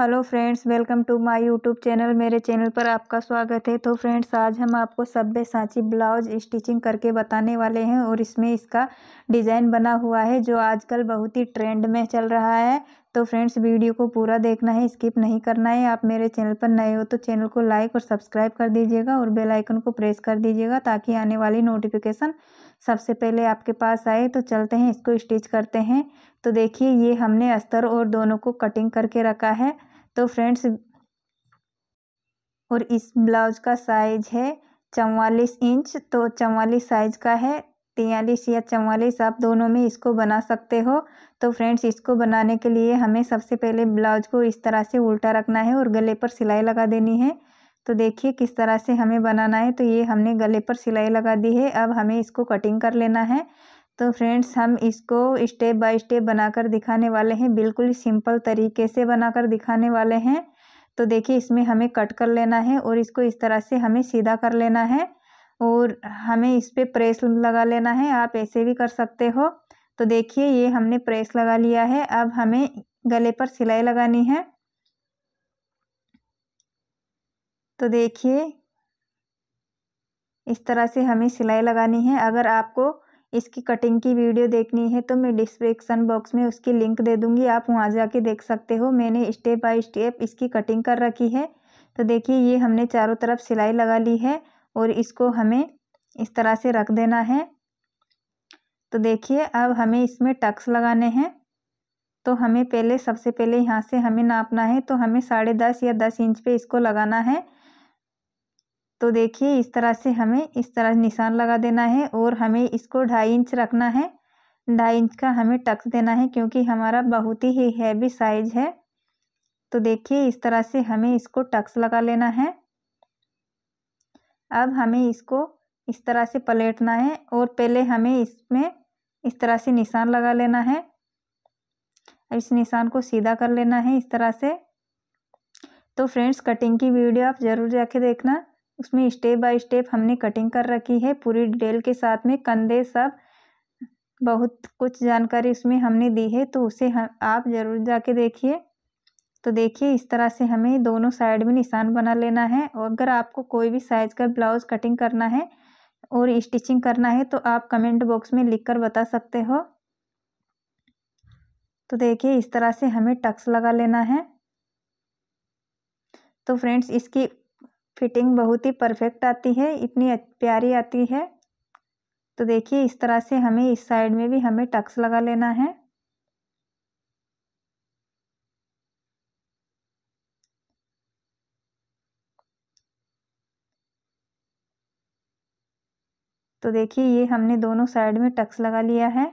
hello friends welcome to my YouTube channel मेरे channel पर आपका स्वागत है तो फ्रेंड्स आज हम आपको सभ्य सांची ब्लाउज स्टिचिंग करके बताने वाले हैं और इसमें इसका डिज़ाइन बना हुआ है जो आजकल बहुत ही ट्रेंड में चल रहा है तो फ्रेंड्स वीडियो को पूरा देखना है स्किप नहीं करना है आप मेरे चैनल पर नए हो तो चैनल को लाइक और सब्सक्राइब कर दीजिएगा और बेलाइकन को प्रेस कर दीजिएगा ताकि आने वाली नोटिफिकेशन सबसे पहले आपके पास आए तो चलते हैं इसको स्टिच करते हैं तो देखिए ये हमने अस्तर और दोनों को कटिंग करके रखा है तो फ्रेंड्स और इस ब्लाउज का साइज है चवालीस इंच तो चवालीस साइज का है तियालीस या चवालीस आप दोनों में इसको बना सकते हो तो फ्रेंड्स इसको बनाने के लिए हमें सबसे पहले ब्लाउज को इस तरह से उल्टा रखना है और गले पर सिलाई लगा देनी है तो देखिए किस तरह से हमें बनाना है तो ये हमने गले पर सिलाई लगा दी है अब हमें इसको कटिंग कर लेना है तो फ्रेंड्स हम इसको स्टेप बाय स्टेप बनाकर दिखाने वाले हैं बिल्कुल सिंपल तरीके से बनाकर दिखाने वाले हैं तो देखिए इसमें हमें कट कर लेना है और इसको इस तरह से हमें सीधा कर लेना है और हमें इस पर प्रेस लगा लेना है आप ऐसे भी कर सकते हो तो देखिए ये हमने प्रेस लगा लिया है अब हमें गले पर सिलाई लगानी है तो देखिए इस तरह से हमें सिलाई लगानी है अगर आपको इसकी कटिंग की वीडियो देखनी है तो मैं डिस्क्रिप्सन बॉक्स में उसकी लिंक दे दूँगी आप वहाँ जाके देख सकते हो मैंने स्टेप बाय स्टेप इसकी कटिंग कर रखी है तो देखिए ये हमने चारों तरफ सिलाई लगा ली है और इसको हमें इस तरह से रख देना है तो देखिए अब हमें इसमें टक्स लगाने हैं तो हमें पहले सबसे पहले यहाँ से हमें नापना है तो हमें साढ़े दस या दस इंच पे इसको लगाना है तो देखिए इस तरह से हमें इस तरह निशान लगा देना है और हमें इसको ढाई इंच रखना है ढाई इंच का हमें टक्स देना है क्योंकि हमारा बहुत ही हैवी साइज है तो देखिए इस तरह से हमें इसको टक्स लगा लेना है अब हमें इसको इस तरह से पलटना है और पहले हमें इसमें इस तरह से निशान लगा लेना है इस निशान को सीधा कर लेना है इस तरह से तो फ्रेंड्स कटिंग की वीडियो आप ज़रूर जाके देखना उसमें स्टेप बाय स्टेप हमने कटिंग कर रखी है पूरी डिटेल के साथ में कंधे सब बहुत कुछ जानकारी उसमें हमने दी है तो उसे हम आप ज़रूर जाके देखिए तो देखिए इस तरह से हमें दोनों साइड में निशान बना लेना है और अगर आपको कोई भी साइज़ का ब्लाउज़ कटिंग करना है और स्टिचिंग करना है तो आप कमेंट बॉक्स में लिख कर बता सकते हो तो देखिए इस तरह से हमें टक्स लगा लेना है तो फ्रेंड्स इसकी फिटिंग बहुत ही परफेक्ट आती है इतनी प्यारी आती है तो देखिए इस तरह से हमें इस साइड में भी हमें टक्स लगा लेना है तो देखिए ये हमने दोनों साइड में टक्स लगा लिया है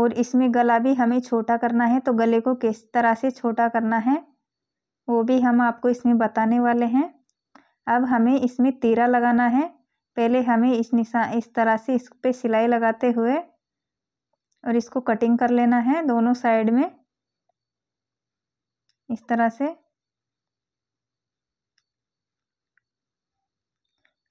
और इसमें गला भी हमें छोटा करना है तो गले को किस तरह से छोटा करना है वो भी हम आपको इसमें बताने वाले हैं अब हमें इसमें तीरा लगाना है पहले हमें इस निशा इस तरह से इस पर सिलाई लगाते हुए और इसको कटिंग कर लेना है दोनों साइड में इस तरह से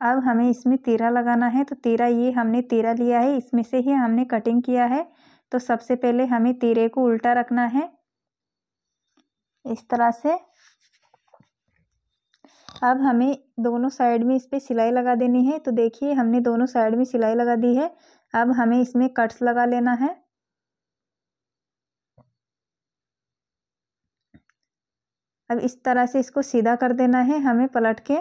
अब हमें इसमें तीरा लगाना है तो तीरा ये हमने तीरा लिया है इसमें से ही हमने कटिंग किया है तो सबसे पहले हमें तीरे को उल्टा रखना है इस तरह से अब हमें दोनों साइड में इस पर सिलाई लगा देनी है तो देखिए हमने दोनों साइड में सिलाई लगा दी है अब हमें इसमें कट्स लगा लेना है अब इस तरह से इसको सीधा कर देना है हमें पलट के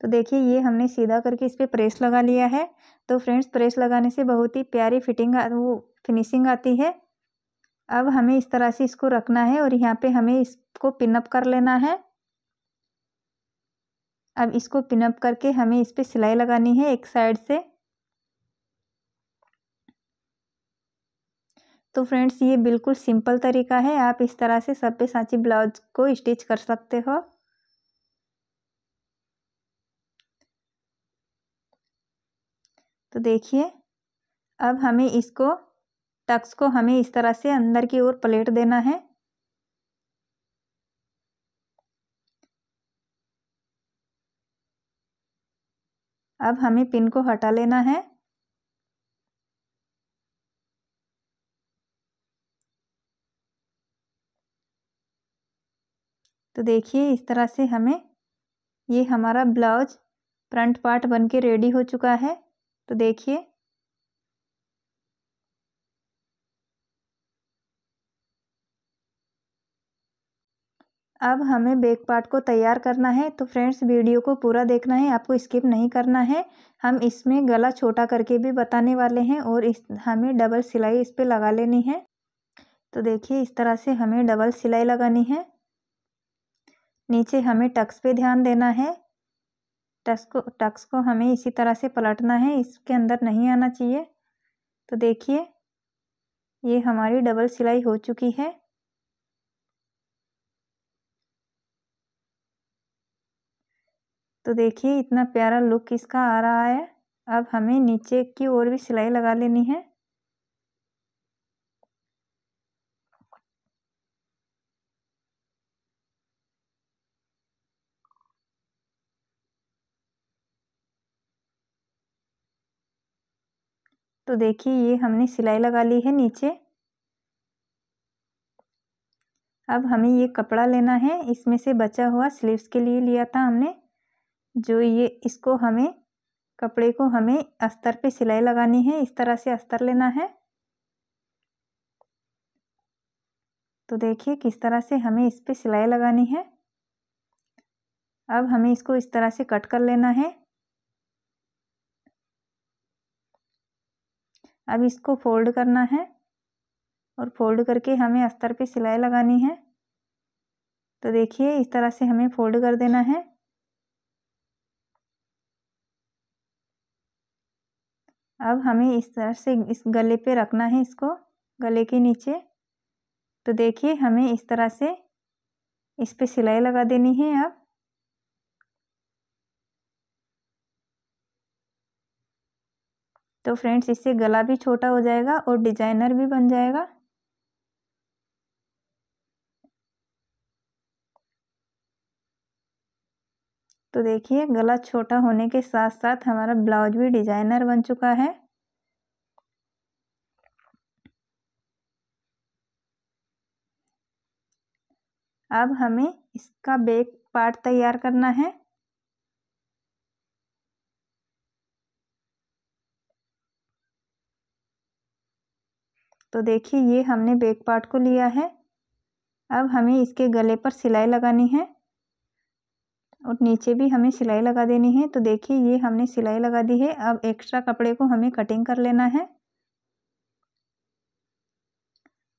तो देखिए ये हमने सीधा करके इस पर प्रेस लगा लिया है तो फ्रेंड्स प्रेस लगाने से बहुत ही प्यारी फिटिंग वो फिनिशिंग आती है अब हमें इस तरह से इसको रखना है और यहाँ पे हमें इसको पिनअप कर लेना है अब इसको पिनअप करके हमें इस पर सिलाई लगानी है एक साइड से तो फ्रेंड्स ये बिल्कुल सिंपल तरीका है आप इस तरह से सब पे सांची ब्लाउज को स्टिच कर सकते हो तो देखिए अब हमें इसको टक्स को हमें इस तरह से अंदर की ओर पलेट देना है अब हमें पिन को हटा लेना है तो देखिए इस तरह से हमें ये हमारा ब्लाउज फ्रंट पार्ट बन के रेडी हो चुका है तो देखिए अब हमें बेक पार्ट को तैयार करना है तो फ्रेंड्स वीडियो को पूरा देखना है आपको स्किप नहीं करना है हम इसमें गला छोटा करके भी बताने वाले हैं और इस हमें डबल सिलाई इस पर लगा लेनी है तो देखिए इस तरह से हमें डबल सिलाई लगानी है नीचे हमें टक्स पे ध्यान देना है टक्स को टक्स को हमें इसी तरह से पलटना है इसके अंदर नहीं आना चाहिए तो देखिए ये हमारी डबल सिलाई हो चुकी है तो देखिए इतना प्यारा लुक इसका आ रहा है अब हमें नीचे की ओर भी सिलाई लगा लेनी है तो देखिए ये हमने सिलाई लगा ली है नीचे अब हमें ये कपड़ा लेना है इसमें से बचा हुआ स्लीव्स के लिए लिया था हमने जो ये इसको हमें कपड़े को हमें अस्तर पे सिलाई लगानी है इस तरह से अस्तर लेना है तो देखिए किस तरह से हमें इस पे सिलाई लगानी है अब हमें इसको इस तरह से कट कर लेना है अब इसको फोल्ड करना है और फोल्ड करके हमें अस्तर पे सिलाई लगानी है तो देखिए इस तरह से हमें फोल्ड कर देना है अब हमें इस तरह से इस गले पे रखना है इसको गले के नीचे तो देखिए हमें इस तरह से इस पे सिलाई लगा देनी है अब तो फ्रेंड्स इससे गला भी छोटा हो जाएगा और डिजाइनर भी बन जाएगा तो देखिए गला छोटा होने के साथ साथ हमारा ब्लाउज भी डिज़ाइनर बन चुका है अब हमें इसका बेक पार्ट तैयार करना है तो देखिए ये हमने बेक पार्ट को लिया है अब हमें इसके गले पर सिलाई लगानी है और नीचे भी हमें सिलाई लगा देनी है तो देखिए ये हमने सिलाई लगा दी है अब एक्स्ट्रा कपड़े को हमें कटिंग कर लेना है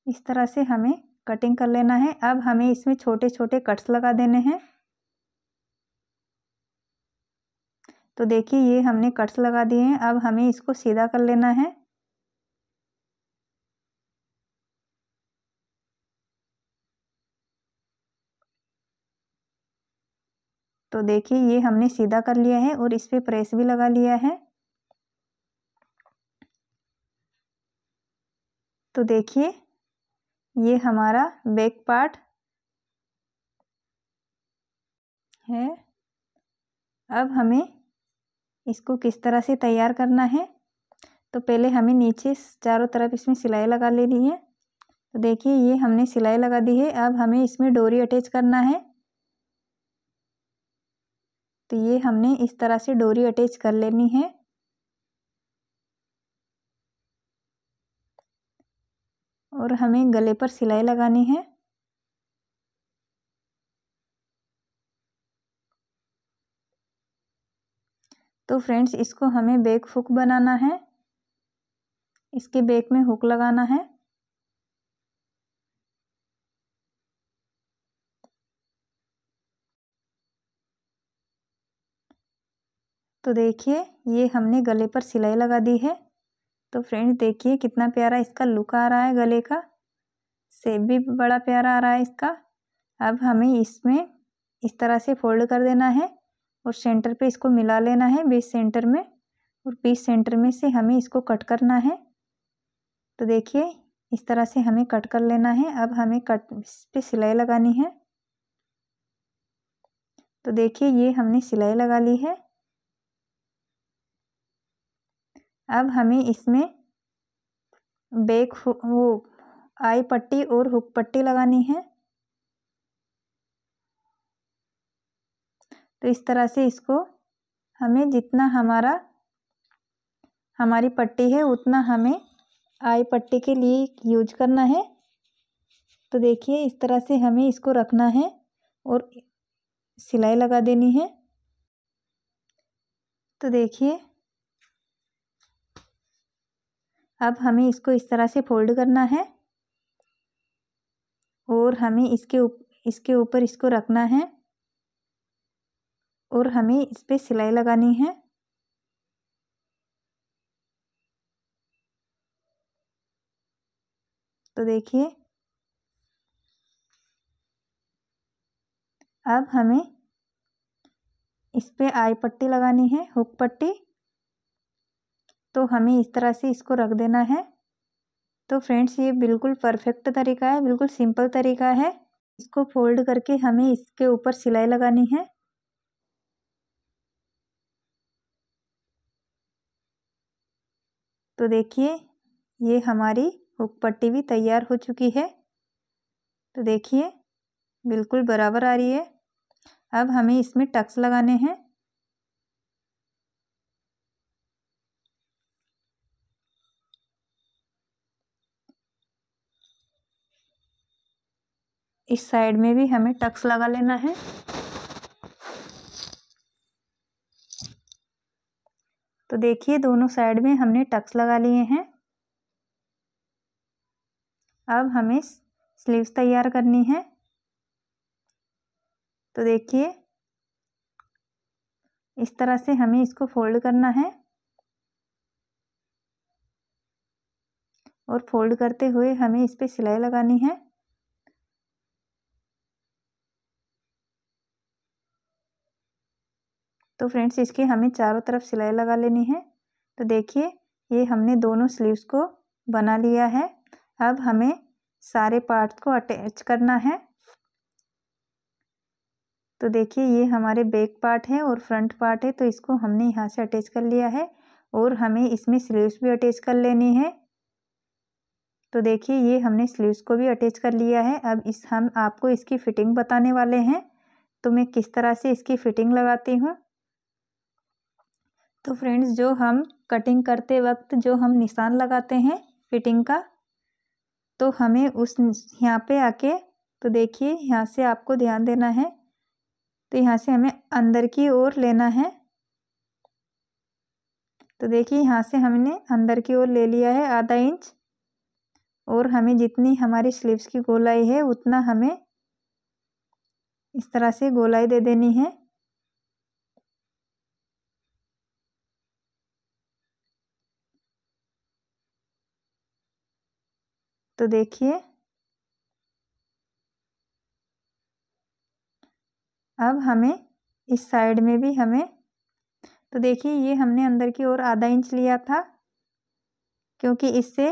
इस तरह से हमें कटिंग कर लेना है अब हमें इसमें छोटे छोटे कट्स लगा देने हैं तो देखिए ये हमने कट्स लगा दिए हैं अब हमें इसको सीधा कर लेना है तो देखिए ये हमने सीधा कर लिया है और इस पर प्रेस भी लगा लिया है तो देखिए ये हमारा बैक पार्ट है अब हमें इसको किस तरह से तैयार करना है तो पहले हमें नीचे चारों तरफ इसमें सिलाई लगा लेनी है तो देखिए ये हमने सिलाई लगा दी है अब हमें इसमें डोरी अटैच करना है तो ये हमने इस तरह से डोरी अटैच कर लेनी है और हमें गले पर सिलाई लगानी है तो फ्रेंड्स इसको हमें बैक हुक बनाना है इसके बैक में हुक लगाना है तो देखिए ये हमने गले पर सिलाई लगा दी है तो फ्रेंड्स देखिए कितना प्यारा इसका लुक आ रहा है गले का सेप भी बड़ा प्यारा आ रहा है इसका अब हमें इसमें इस तरह से फोल्ड कर देना है और सेंटर पे इसको मिला लेना है बीच सेंटर में और बीच सेंटर में से हमें इसको कट करना है तो देखिए इस तरह से हमें कट कर लेना है अब हमें कट इस पर सिलाई लगानी है तो देखिए ये हमने सिलाई लगा ली है अब हमें इसमें बेक वो आई पट्टी और हुक पट्टी लगानी है तो इस तरह से इसको हमें जितना हमारा हमारी पट्टी है उतना हमें आई पट्टी के लिए यूज करना है तो देखिए इस तरह से हमें इसको रखना है और सिलाई लगा देनी है तो देखिए अब हमें इसको इस तरह से फोल्ड करना है और हमें इसके उप, इसके ऊपर इसको रखना है और हमें इस पर सिलाई लगानी है तो देखिए अब हमें इस पर आई पट्टी लगानी है हुक पट्टी तो हमें इस तरह से इसको रख देना है तो फ्रेंड्स ये बिल्कुल परफेक्ट तरीका है बिल्कुल सिंपल तरीका है इसको फोल्ड करके हमें इसके ऊपर सिलाई लगानी है तो देखिए ये हमारी हुक पट्टी भी तैयार हो चुकी है तो देखिए बिल्कुल बराबर आ रही है अब हमें इसमें टक्स लगाने हैं इस साइड में भी हमें टक्स लगा लेना है तो देखिए दोनों साइड में हमने टक्स लगा लिए हैं अब हमें स्लीव्स तैयार करनी है तो देखिए इस तरह से हमें इसको फोल्ड करना है और फोल्ड करते हुए हमें इस पर सिलाई लगानी है तो फ्रेंड्स इसकी हमें चारों तरफ सिलाई लगा लेनी है तो देखिए ये हमने दोनों स्लीव्स को बना लिया है अब हमें सारे पार्ट्स को अटैच करना है तो देखिए ये हमारे बैक पार्ट है और फ्रंट पार्ट है तो इसको हमने यहाँ से अटैच कर लिया है और हमें इसमें स्लीव्स भी अटैच कर लेनी है तो देखिए ये हमने स्लीव्स को भी अटैच कर लिया है अब इस हम आपको इसकी फ़िटिंग बताने वाले हैं तो मैं किस तरह से इसकी फ़िटिंग लगाती हूँ तो फ्रेंड्स जो हम कटिंग करते वक्त जो हम निशान लगाते हैं फिटिंग का तो हमें उस यहाँ पे आके तो देखिए यहाँ से आपको ध्यान देना है तो यहाँ से हमें अंदर की ओर लेना है तो देखिए यहाँ से हमने अंदर की ओर ले लिया है आधा इंच और हमें जितनी हमारी स्लीव्स की गोलाई है उतना हमें इस तरह से गोलाई दे देनी है तो देखिए अब हमें इस साइड में भी हमें तो देखिए ये हमने अंदर की ओर आधा इंच लिया था क्योंकि इससे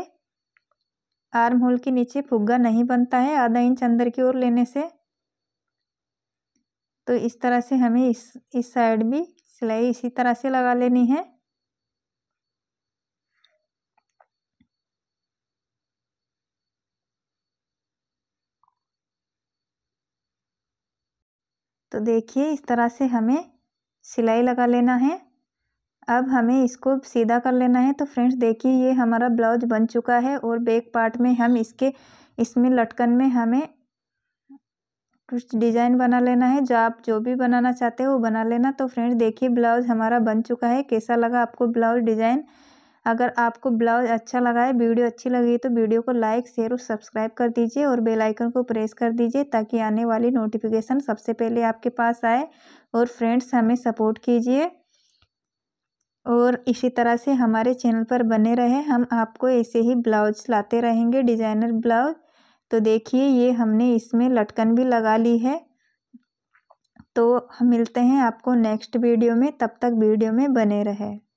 आर्म होल के नीचे फुग्गा नहीं बनता है आधा इंच अंदर की ओर लेने से तो इस तरह से हमें इस इस साइड भी सिलाई इसी तरह से लगा लेनी है तो देखिए इस तरह से हमें सिलाई लगा लेना है अब हमें इसको सीधा कर लेना है तो फ्रेंड्स देखिए ये हमारा ब्लाउज बन चुका है और बैक पार्ट में हम इसके इसमें लटकन में हमें कुछ डिज़ाइन बना लेना है जो आप जो भी बनाना चाहते हो वो बना लेना तो फ्रेंड्स देखिए ब्लाउज हमारा बन चुका है कैसा लगा आपको ब्लाउज डिज़ाइन अगर आपको ब्लाउज अच्छा लगा है वीडियो अच्छी लगी तो वीडियो को लाइक शेयर और सब्सक्राइब कर दीजिए और बेल आइकन को प्रेस कर दीजिए ताकि आने वाली नोटिफिकेशन सबसे पहले आपके पास आए और फ्रेंड्स हमें सपोर्ट कीजिए और इसी तरह से हमारे चैनल पर बने रहे हम आपको ऐसे ही ब्लाउज लाते रहेंगे डिज़ाइनर ब्लाउज तो देखिए ये हमने इसमें लटकन भी लगा ली है तो मिलते हैं आपको नेक्स्ट वीडियो में तब तक वीडियो में बने रहे